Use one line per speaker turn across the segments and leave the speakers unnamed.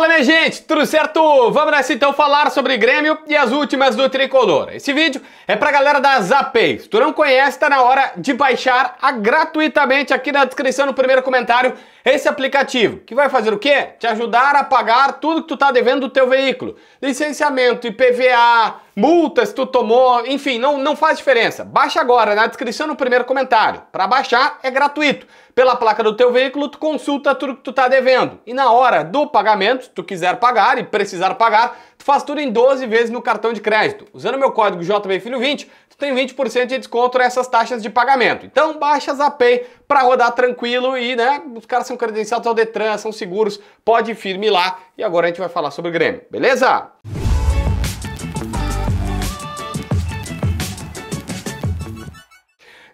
Fala minha gente, tudo certo? Vamos nessa então falar sobre Grêmio e as últimas do Tricolor. Esse vídeo é pra galera da Zapay. Se tu não conhece, tá na hora de baixar a, ah, gratuitamente aqui na descrição no primeiro comentário esse aplicativo, que vai fazer o quê? Te ajudar a pagar tudo que tu tá devendo do teu veículo. Licenciamento, IPVA, multas tu tomou, enfim, não, não faz diferença. Baixa agora na descrição no primeiro comentário. Para baixar é gratuito. Pela placa do teu veículo tu consulta tudo que tu tá devendo. E na hora do pagamento, se tu quiser pagar e precisar pagar, tu faz tudo em 12 vezes no cartão de crédito. Usando meu código JBFilho20, tu tem 20% de desconto nessas taxas de pagamento. Então baixa a Pay para rodar tranquilo e, né, os caras são credenciados ao Detran, são seguros, pode firme lá. E agora a gente vai falar sobre o Grêmio, beleza?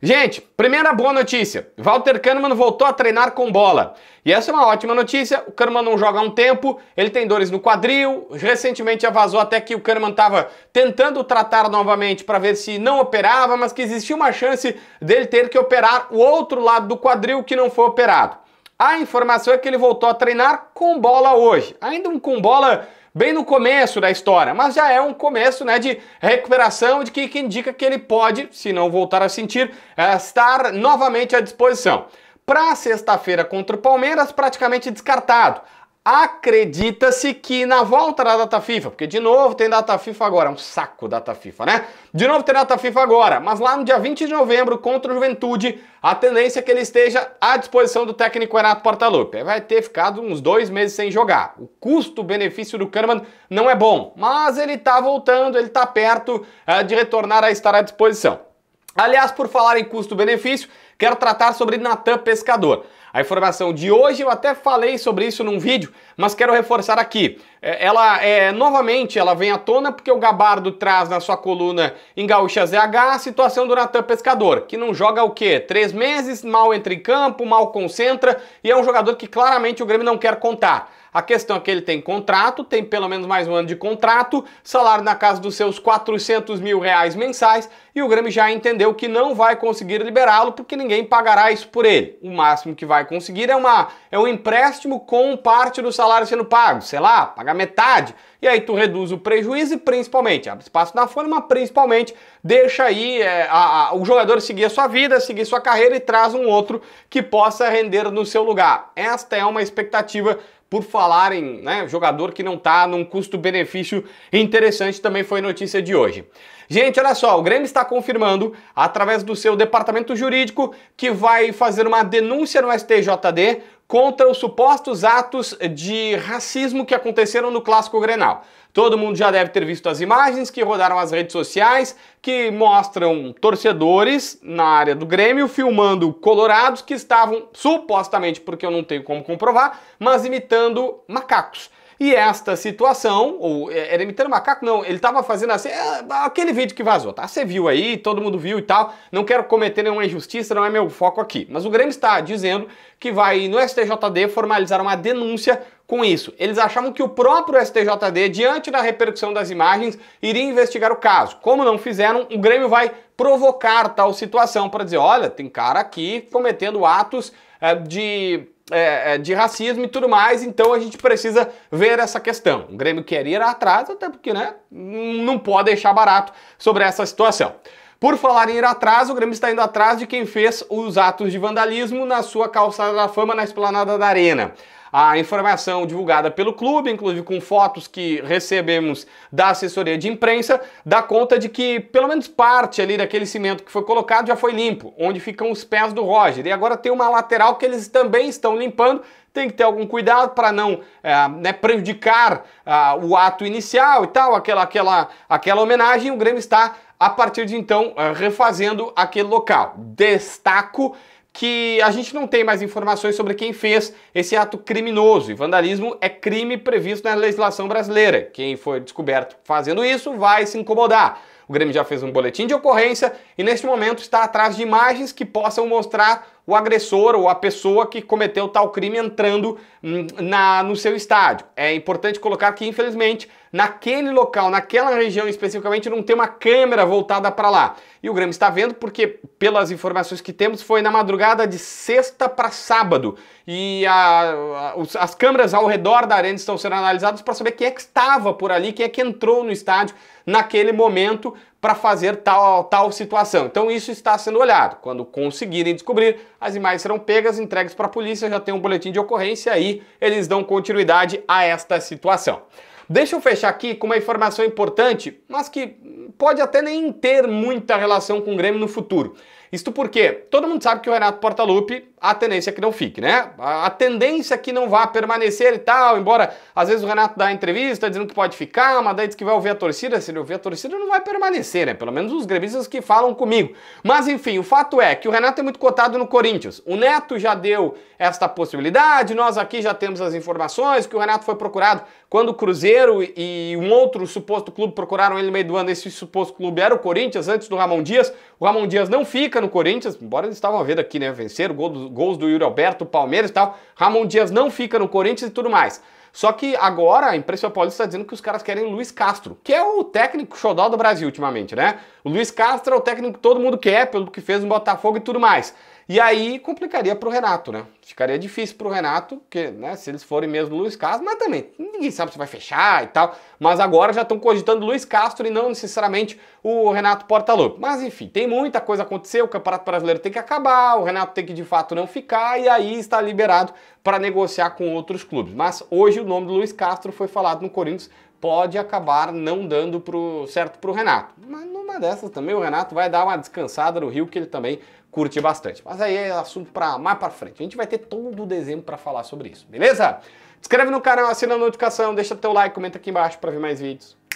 Gente, primeira boa notícia. Walter Kahneman voltou a treinar com bola. E essa é uma ótima notícia. O Kahneman não joga há um tempo, ele tem dores no quadril. Recentemente já vazou até que o Kahneman estava tentando tratar novamente para ver se não operava, mas que existia uma chance dele ter que operar o outro lado do quadril que não foi operado. A informação é que ele voltou a treinar com bola hoje. Ainda um com bola bem no começo da história, mas já é um começo né, de recuperação de que, que indica que ele pode, se não voltar a sentir, é, estar novamente à disposição. Para sexta-feira contra o Palmeiras, praticamente descartado. Acredita-se que na volta da data FIFA, porque de novo tem data FIFA agora, é um saco data FIFA, né? De novo tem data FIFA agora, mas lá no dia 20 de novembro contra o Juventude, a tendência é que ele esteja à disposição do técnico Renato Portaluppi. Vai ter ficado uns dois meses sem jogar. O custo-benefício do Kahneman não é bom, mas ele tá voltando, ele tá perto uh, de retornar a estar à disposição. Aliás, por falar em custo-benefício, quero tratar sobre Natan Pescador. A informação de hoje eu até falei sobre isso num vídeo, mas quero reforçar aqui. É, ela é novamente ela vem à tona porque o Gabardo traz na sua coluna em Gaúcha ZH a situação do Natan Pescador, que não joga o quê? Três meses, mal entra em campo, mal concentra e é um jogador que claramente o Grêmio não quer contar. A questão é que ele tem contrato, tem pelo menos mais um ano de contrato, salário na casa dos seus 400 mil reais mensais e o Grêmio já entendeu que não vai conseguir liberá-lo porque ninguém pagará isso por ele. O máximo que vai conseguir é, uma, é um empréstimo com parte do salário sendo pago, sei lá, pagar metade. E aí tu reduz o prejuízo e principalmente, abre espaço na folha, mas principalmente deixa aí é, a, a, o jogador seguir a sua vida, seguir sua carreira e traz um outro que possa render no seu lugar. Esta é uma expectativa por falar em né, jogador que não está num custo-benefício interessante, também foi notícia de hoje. Gente, olha só, o Grêmio está confirmando, através do seu departamento jurídico, que vai fazer uma denúncia no STJD contra os supostos atos de racismo que aconteceram no Clássico Grenal. Todo mundo já deve ter visto as imagens que rodaram as redes sociais, que mostram torcedores na área do Grêmio filmando colorados que estavam, supostamente, porque eu não tenho como comprovar, mas imitando macacos. E esta situação, ou é, era imitando macaco, não, ele estava fazendo assim, é, aquele vídeo que vazou, tá? Você viu aí, todo mundo viu e tal. Não quero cometer nenhuma injustiça, não é meu foco aqui. Mas o Grêmio está dizendo que vai no STJD formalizar uma denúncia com isso. Eles achavam que o próprio STJD, diante da repercussão das imagens, iria investigar o caso. Como não fizeram, o Grêmio vai provocar tal situação para dizer: olha, tem cara aqui cometendo atos é, de é, é, de racismo e tudo mais, então a gente precisa ver essa questão. O Grêmio quer ir atrás, até porque né, não pode deixar barato sobre essa situação. Por falar em ir atrás, o Grêmio está indo atrás de quem fez os atos de vandalismo na sua calçada da fama na esplanada da Arena. A informação divulgada pelo clube, inclusive com fotos que recebemos da assessoria de imprensa, dá conta de que pelo menos parte ali daquele cimento que foi colocado já foi limpo, onde ficam os pés do Roger. E agora tem uma lateral que eles também estão limpando, tem que ter algum cuidado para não é, né, prejudicar ah, o ato inicial e tal, aquela, aquela, aquela homenagem. O Grêmio está, a partir de então, eh, refazendo aquele local. Destaco que a gente não tem mais informações sobre quem fez esse ato criminoso. E vandalismo é crime previsto na legislação brasileira. Quem foi descoberto fazendo isso vai se incomodar. O Grêmio já fez um boletim de ocorrência e neste momento está atrás de imagens que possam mostrar o agressor ou a pessoa que cometeu tal crime entrando hum, na, no seu estádio. É importante colocar que, infelizmente, naquele local, naquela região especificamente, não tem uma câmera voltada para lá. E o Grêmio está vendo porque, pelas informações que temos, foi na madrugada de sexta para sábado. E a, a, as câmeras ao redor da arena estão sendo analisadas para saber quem é que estava por ali, quem é que entrou no estádio naquele momento para fazer tal, tal situação. Então isso está sendo olhado. Quando conseguirem descobrir, as imagens serão pegas, entregues para a polícia, já tem um boletim de ocorrência aí eles dão continuidade a esta situação. Deixa eu fechar aqui com uma informação importante, mas que pode até nem ter muita relação com o Grêmio no futuro. Isto porque todo mundo sabe que o Renato Portaluppi, a tendência é que não fique, né? A tendência é que não vá permanecer e tal, embora às vezes o Renato dá entrevista dizendo que pode ficar, mas daí diz que vai ouvir a torcida, se ele ouvir a torcida não vai permanecer, né? Pelo menos os gremistas que falam comigo. Mas enfim, o fato é que o Renato é muito cotado no Corinthians. O Neto já deu esta possibilidade, nós aqui já temos as informações que o Renato foi procurado quando o Cruzeiro e um outro suposto clube procuraram ele no meio do ano, esse suposto clube era o Corinthians, antes do Ramon Dias. O Ramon Dias não fica no Corinthians, embora eles estavam vendo aqui, né? Venceram gol do, gols do Yuri Alberto, Palmeiras e tal. Ramon Dias não fica no Corinthians e tudo mais. Só que agora a imprensa paulista está dizendo que os caras querem Luiz Castro, que é o técnico xodó do Brasil ultimamente, né? O Luiz Castro é o técnico que todo mundo quer, pelo que fez no Botafogo e tudo mais. E aí complicaria para o Renato, né? Ficaria difícil para o Renato, porque né, se eles forem mesmo Luiz Castro, mas também ninguém sabe se vai fechar e tal. Mas agora já estão cogitando Luiz Castro e não necessariamente o Renato Portaluppi. Mas enfim, tem muita coisa a acontecer, o Campeonato Brasileiro tem que acabar, o Renato tem que de fato não ficar e aí está liberado para negociar com outros clubes. Mas hoje o nome do Luiz Castro foi falado no Corinthians pode acabar não dando pro, certo para o Renato. Mas numa dessas também o Renato vai dar uma descansada no Rio que ele também curte bastante. Mas aí é assunto para mais para frente. A gente vai ter todo o dezembro para falar sobre isso, beleza? Inscreve no canal, assina a notificação, deixa teu like, comenta aqui embaixo para ver mais vídeos.